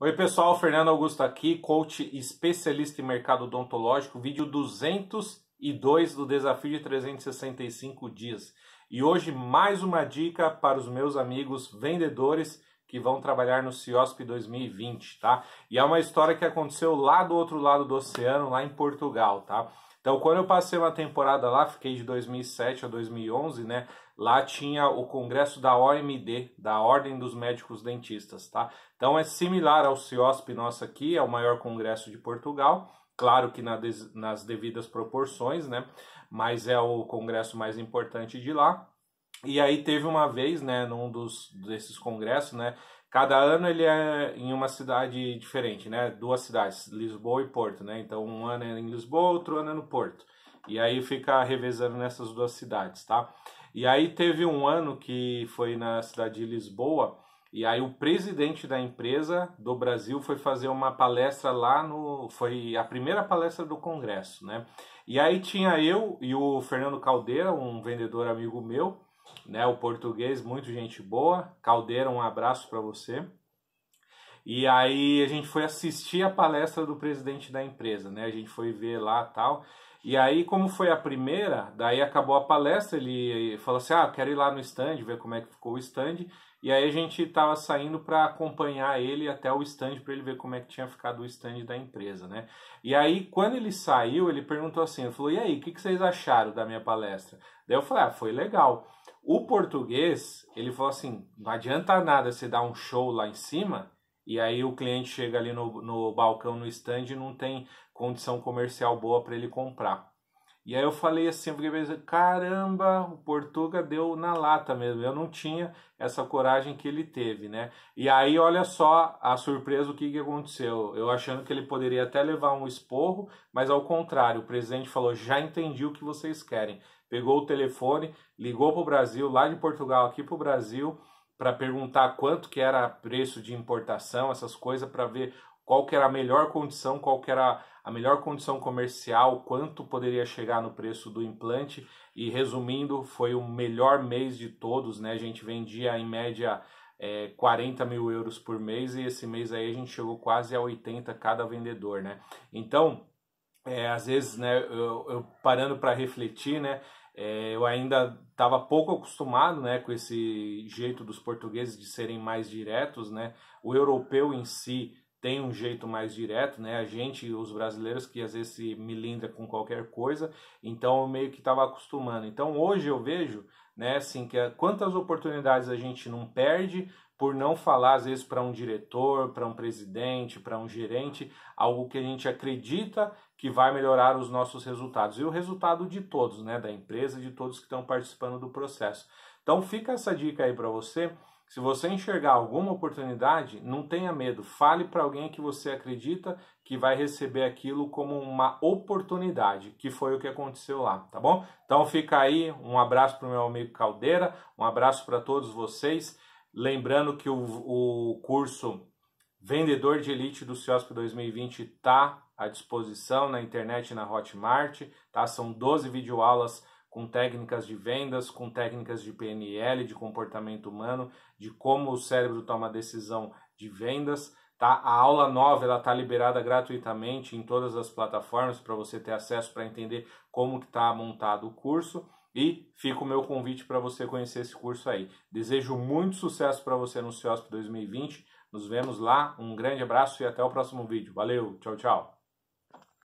Oi pessoal, Fernando Augusto aqui, coach especialista em mercado odontológico, vídeo 202 do desafio de 365 dias. E hoje mais uma dica para os meus amigos vendedores que vão trabalhar no CIOSP 2020, tá? E é uma história que aconteceu lá do outro lado do oceano, lá em Portugal, tá? Então, quando eu passei uma temporada lá, fiquei de 2007 a 2011, né? Lá tinha o congresso da OMD, da Ordem dos Médicos Dentistas, tá? Então é similar ao CIOSP nosso aqui, é o maior congresso de Portugal, claro que na, nas devidas proporções, né? Mas é o congresso mais importante de lá. E aí teve uma vez, né, num dos desses congressos, né, Cada ano ele é em uma cidade diferente, né? Duas cidades, Lisboa e Porto, né? Então um ano é em Lisboa, outro ano é no Porto. E aí fica revezando nessas duas cidades, tá? E aí teve um ano que foi na cidade de Lisboa, e aí o presidente da empresa do Brasil foi fazer uma palestra lá no. Foi a primeira palestra do Congresso, né? E aí tinha eu e o Fernando Caldeira, um vendedor amigo meu, né? O português, muito gente boa. Caldeira, um abraço para você. E aí a gente foi assistir a palestra do presidente da empresa, né? A gente foi ver lá tal. E aí, como foi a primeira, daí acabou a palestra, ele falou assim: "Ah, quero ir lá no stand, ver como é que ficou o stand". E aí a gente estava saindo para acompanhar ele até o stand para ele ver como é que tinha ficado o stand da empresa, né? E aí quando ele saiu, ele perguntou assim, ele falou: "E aí, o que, que vocês acharam da minha palestra?". Daí eu falei: "Ah, foi legal". O português, ele falou assim: não adianta nada você dar um show lá em cima e aí o cliente chega ali no, no balcão, no stand e não tem condição comercial boa para ele comprar. E aí eu falei assim, porque caramba, o Portuga deu na lata mesmo. Eu não tinha essa coragem que ele teve, né? E aí olha só a surpresa o que, que aconteceu. Eu achando que ele poderia até levar um esporro, mas ao contrário, o presidente falou: "Já entendi o que vocês querem". Pegou o telefone, ligou para o Brasil, lá de Portugal aqui para o Brasil, para perguntar quanto que era preço de importação, essas coisas, para ver qual que era a melhor condição, qual que era a melhor condição comercial, quanto poderia chegar no preço do implante. E resumindo, foi o melhor mês de todos, né? A gente vendia em média é, 40 mil euros por mês e esse mês aí a gente chegou quase a 80 cada vendedor, né? Então, é, às vezes, né, eu, eu parando para refletir, né? É, eu ainda estava pouco acostumado né, com esse jeito dos portugueses de serem mais diretos. Né? O europeu em si tem um jeito mais direto, né? A gente, os brasileiros, que às vezes se melindra com qualquer coisa, então eu meio que estava acostumando. Então hoje eu vejo, né, assim, que a, quantas oportunidades a gente não perde por não falar, às vezes, para um diretor, para um presidente, para um gerente, algo que a gente acredita que vai melhorar os nossos resultados e o resultado de todos, né, da empresa, de todos que estão participando do processo. Então fica essa dica aí para você. Se você enxergar alguma oportunidade, não tenha medo. Fale para alguém que você acredita que vai receber aquilo como uma oportunidade, que foi o que aconteceu lá, tá bom? Então fica aí, um abraço para o meu amigo Caldeira, um abraço para todos vocês. Lembrando que o, o curso Vendedor de Elite do CIOSP 2020 está à disposição na internet na Hotmart, tá? São 12 videoaulas aulas com técnicas de vendas, com técnicas de PNL, de comportamento humano, de como o cérebro toma decisão de vendas. Tá? A aula nova ela está liberada gratuitamente em todas as plataformas para você ter acesso para entender como está montado o curso. E fica o meu convite para você conhecer esse curso aí. Desejo muito sucesso para você no CEOSP 2020. Nos vemos lá. Um grande abraço e até o próximo vídeo. Valeu, tchau, tchau.